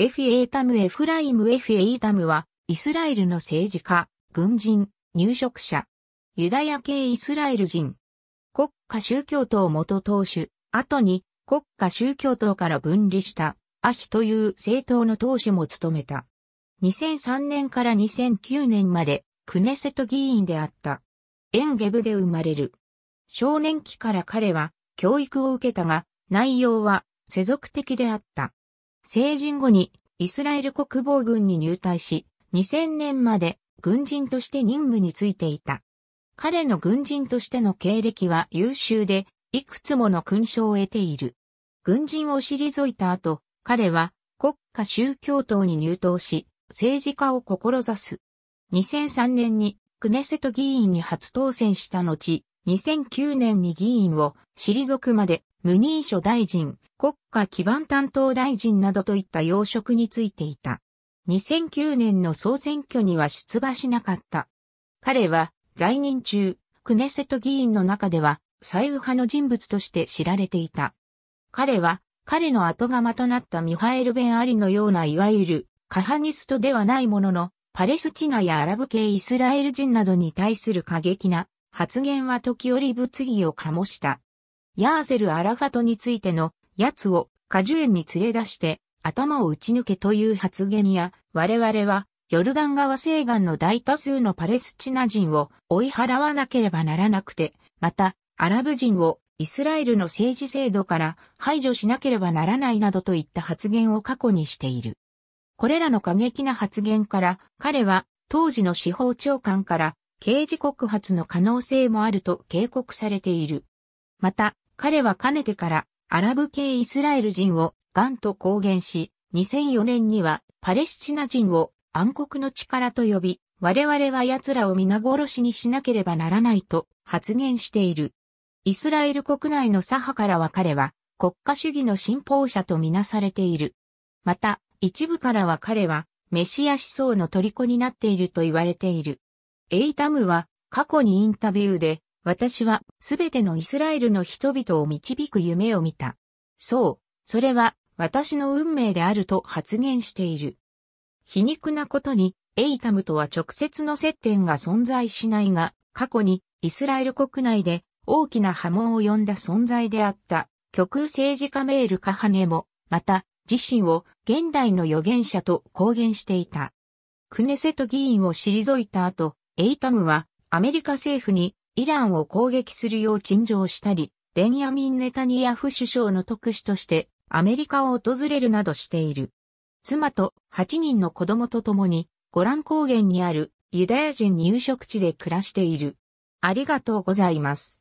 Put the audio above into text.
エフィエータム・エフライム・エフィエータムは、イスラエルの政治家、軍人、入植者、ユダヤ系イスラエル人、国家宗教党元党首、後に国家宗教党から分離した、アヒという政党の党首も務めた。2003年から2009年まで、クネセト議員であった。エンゲブで生まれる。少年期から彼は教育を受けたが、内容は世俗的であった。成人後にイスラエル国防軍に入隊し、2000年まで軍人として任務についていた。彼の軍人としての経歴は優秀で、いくつもの勲章を得ている。軍人を退いた後、彼は国家宗教党に入党し、政治家を志す。2003年にクネセト議員に初当選した後、2009年に議員を退くまで無認所大臣、国家基盤担当大臣などといった要職についていた。2009年の総選挙には出馬しなかった。彼は在任中、クネセト議員の中では左右派の人物として知られていた。彼は彼の後釜となったミハエル・ベン・アリのようないわゆるカハニストではないものの、パレスチナやアラブ系イスラエル人などに対する過激な発言は時折物議を醸した。ヤーセル・アラファトについての奴を果樹園に連れ出して頭を打ち抜けという発言や、我々はヨルダン川西岸の大多数のパレスチナ人を追い払わなければならなくて、また、アラブ人をイスラエルの政治制度から排除しなければならないなどといった発言を過去にしている。これらの過激な発言から彼は当時の司法長官から刑事告発の可能性もあると警告されている。また彼はかねてからアラブ系イスラエル人をガンと公言し、2004年にはパレスチナ人を暗黒の力と呼び、我々は奴らを皆殺しにしなければならないと発言している。イスラエル国内の左派からは彼は国家主義の信奉者とみなされている。また、一部からは彼はメシア思想の虜になっていると言われている。エイタムは過去にインタビューで私はすべてのイスラエルの人々を導く夢を見た。そう、それは私の運命であると発言している。皮肉なことに、エイタムとは直接の接点が存在しないが、過去にイスラエル国内で大きな波紋を呼んだ存在であった極右政治家メールカハネも、また自身を現代の預言者と公言していた。クネセト議員を退いた後、エイタムはアメリカ政府にイランを攻撃するよう陳情したり、ベンヤミン・ネタニヤフ首相の特使としてアメリカを訪れるなどしている。妻と8人の子供と共にゴラン高原にあるユダヤ人入植地で暮らしている。ありがとうございます。